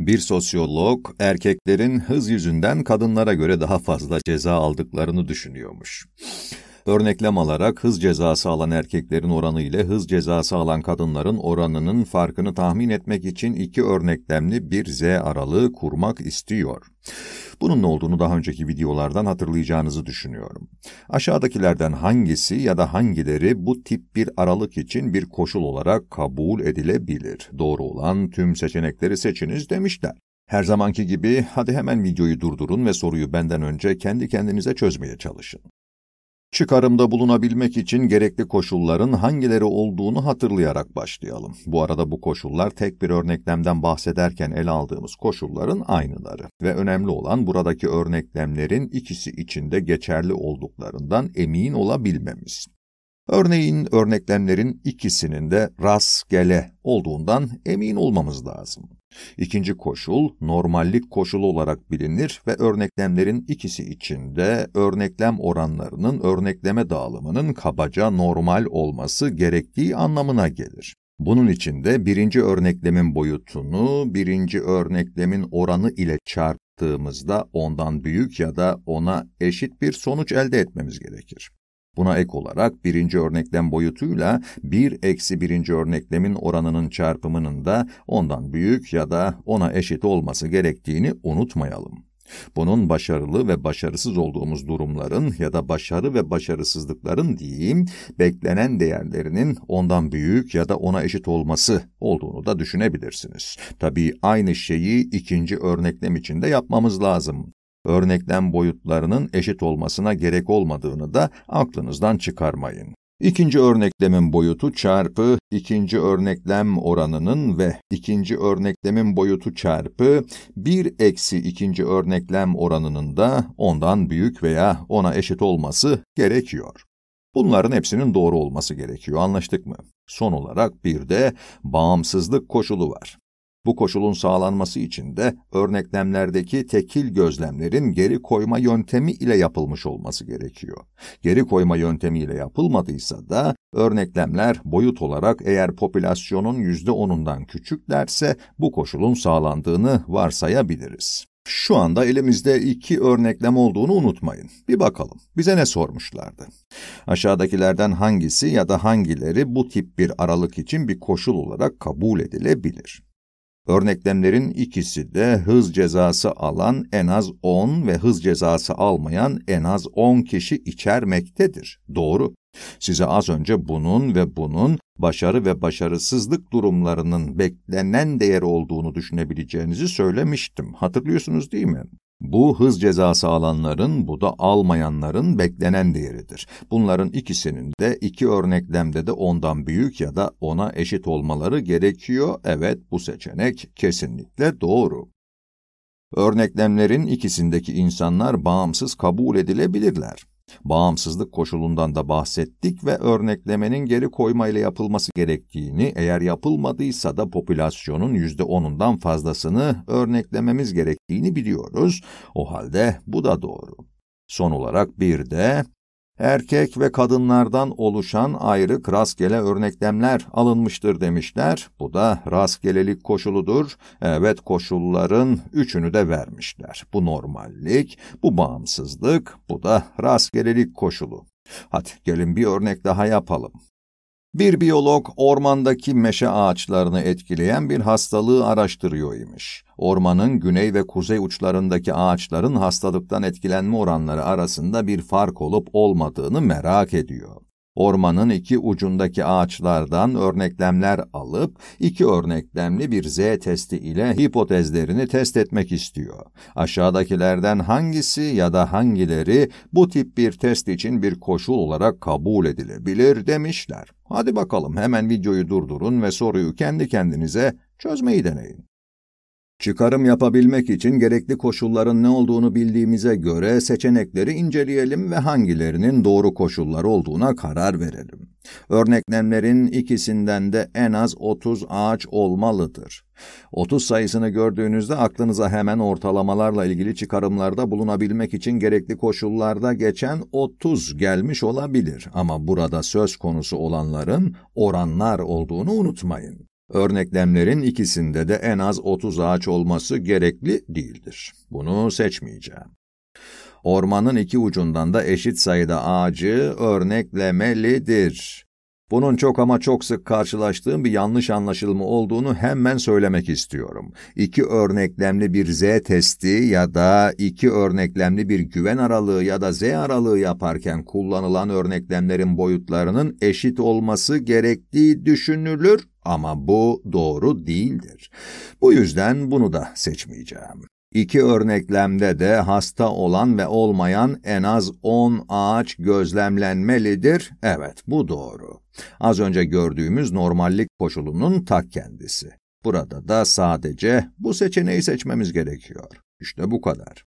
Bir sosyolog, erkeklerin hız yüzünden kadınlara göre daha fazla ceza aldıklarını düşünüyormuş. Örneklem alarak hız cezası alan erkeklerin oranı ile hız cezası alan kadınların oranının farkını tahmin etmek için iki örneklemli bir Z aralığı kurmak istiyor. Bunun ne olduğunu daha önceki videolardan hatırlayacağınızı düşünüyorum. Aşağıdakilerden hangisi ya da hangileri bu tip bir aralık için bir koşul olarak kabul edilebilir? Doğru olan tüm seçenekleri seçiniz demişler. Her zamanki gibi hadi hemen videoyu durdurun ve soruyu benden önce kendi kendinize çözmeye çalışın. Çıkarımda bulunabilmek için gerekli koşulların hangileri olduğunu hatırlayarak başlayalım. Bu arada bu koşullar tek bir örneklemden bahsederken ele aldığımız koşulların aynıları ve önemli olan buradaki örneklemlerin ikisi içinde geçerli olduklarından emin olabilmemiz. Örneğin örneklemlerin ikisinin de rastgele olduğundan emin olmamız lazım. İkinci koşul normallik koşulu olarak bilinir ve örneklemlerin ikisi içinde örneklem oranlarının örnekleme dağılımının kabaca normal olması gerektiği anlamına gelir. Bunun için de birinci örneklemin boyutunu birinci örneklemin oranı ile çarptığımızda ondan büyük ya da ona eşit bir sonuç elde etmemiz gerekir. Buna ek olarak birinci örneklem boyutuyla 1 eksi birinci örneklemin oranının çarpımının da ondan büyük ya da ona eşit olması gerektiğini unutmayalım. Bunun başarılı ve başarısız olduğumuz durumların ya da başarı ve başarısızlıkların diyeyim, beklenen değerlerinin ondan büyük ya da ona eşit olması olduğunu da düşünebilirsiniz. Tabii aynı şeyi ikinci örneklem için de yapmamız lazım örneklem boyutlarının eşit olmasına gerek olmadığını da aklınızdan çıkarmayın. İkinci örneklemin boyutu çarpı ikinci örneklem oranının ve ikinci örneklemin boyutu çarpı 1 eksi ikinci örneklem oranının da ondan büyük veya ona eşit olması gerekiyor. Bunların hepsinin doğru olması gerekiyor anlaştık mı? Son olarak bir de bağımsızlık koşulu var. Bu koşulun sağlanması için de örneklemlerdeki tekil gözlemlerin geri koyma yöntemi ile yapılmış olması gerekiyor. Geri koyma yöntemi ile yapılmadıysa da örneklemler boyut olarak eğer popülasyonun %10'undan küçüklerse bu koşulun sağlandığını varsayabiliriz. Şu anda elimizde iki örneklem olduğunu unutmayın. Bir bakalım bize ne sormuşlardı. Aşağıdakilerden hangisi ya da hangileri bu tip bir aralık için bir koşul olarak kabul edilebilir? Örneklemlerin ikisi de hız cezası alan en az 10 ve hız cezası almayan en az 10 kişi içermektedir. Doğru. Size az önce bunun ve bunun başarı ve başarısızlık durumlarının beklenen değer olduğunu düşünebileceğinizi söylemiştim. Hatırlıyorsunuz değil mi? Bu hız cezası alanların, bu da almayanların beklenen değeridir. Bunların ikisinin de iki örneklemde de ondan büyük ya da ona eşit olmaları gerekiyor. Evet, bu seçenek kesinlikle doğru. Örneklemlerin ikisindeki insanlar bağımsız kabul edilebilirler. Bağımsızlık koşulundan da bahsettik ve örneklemenin geri koymayla yapılması gerektiğini, eğer yapılmadıysa da popülasyonun %10'undan fazlasını örneklememiz gerektiğini biliyoruz. O halde bu da doğru. Son olarak bir de erkek ve kadınlardan oluşan ayrı rastgele örneklemler alınmıştır demişler. Bu da rastgelelik koşuludur. Evet koşulların üçünü de vermişler. Bu normallik, bu bağımsızlık, bu da rastgelelik koşulu. Hadi gelin bir örnek daha yapalım. Bir biyolog ormandaki meşe ağaçlarını etkileyen bir hastalığı araştırıyor imiş. Ormanın güney ve kuzey uçlarındaki ağaçların hastalıktan etkilenme oranları arasında bir fark olup olmadığını merak ediyor. Ormanın iki ucundaki ağaçlardan örneklemler alıp iki örneklemli bir Z testi ile hipotezlerini test etmek istiyor. Aşağıdakilerden hangisi ya da hangileri bu tip bir test için bir koşul olarak kabul edilebilir demişler. Hadi bakalım hemen videoyu durdurun ve soruyu kendi kendinize çözmeyi deneyin. Çıkarım yapabilmek için gerekli koşulların ne olduğunu bildiğimize göre seçenekleri inceleyelim ve hangilerinin doğru koşullar olduğuna karar verelim. Örneklemlerin ikisinden de en az 30 ağaç olmalıdır. 30 sayısını gördüğünüzde aklınıza hemen ortalamalarla ilgili çıkarımlarda bulunabilmek için gerekli koşullarda geçen 30 gelmiş olabilir ama burada söz konusu olanların oranlar olduğunu unutmayın. Örneklemlerin ikisinde de en az 30 ağaç olması gerekli değildir. Bunu seçmeyeceğim. Ormanın iki ucundan da eşit sayıda ağacı örneklemelidir. Bunun çok ama çok sık karşılaştığım bir yanlış anlaşılma olduğunu hemen söylemek istiyorum. İki örneklemli bir Z testi ya da iki örneklemli bir güven aralığı ya da Z aralığı yaparken kullanılan örneklemlerin boyutlarının eşit olması gerektiği düşünülür ama bu doğru değildir. Bu yüzden bunu da seçmeyeceğim. İki örneklemde de hasta olan ve olmayan en az 10 ağaç gözlemlenmelidir. Evet, bu doğru. Az önce gördüğümüz normallik koşulunun tak kendisi. Burada da sadece bu seçeneği seçmemiz gerekiyor. İşte bu kadar.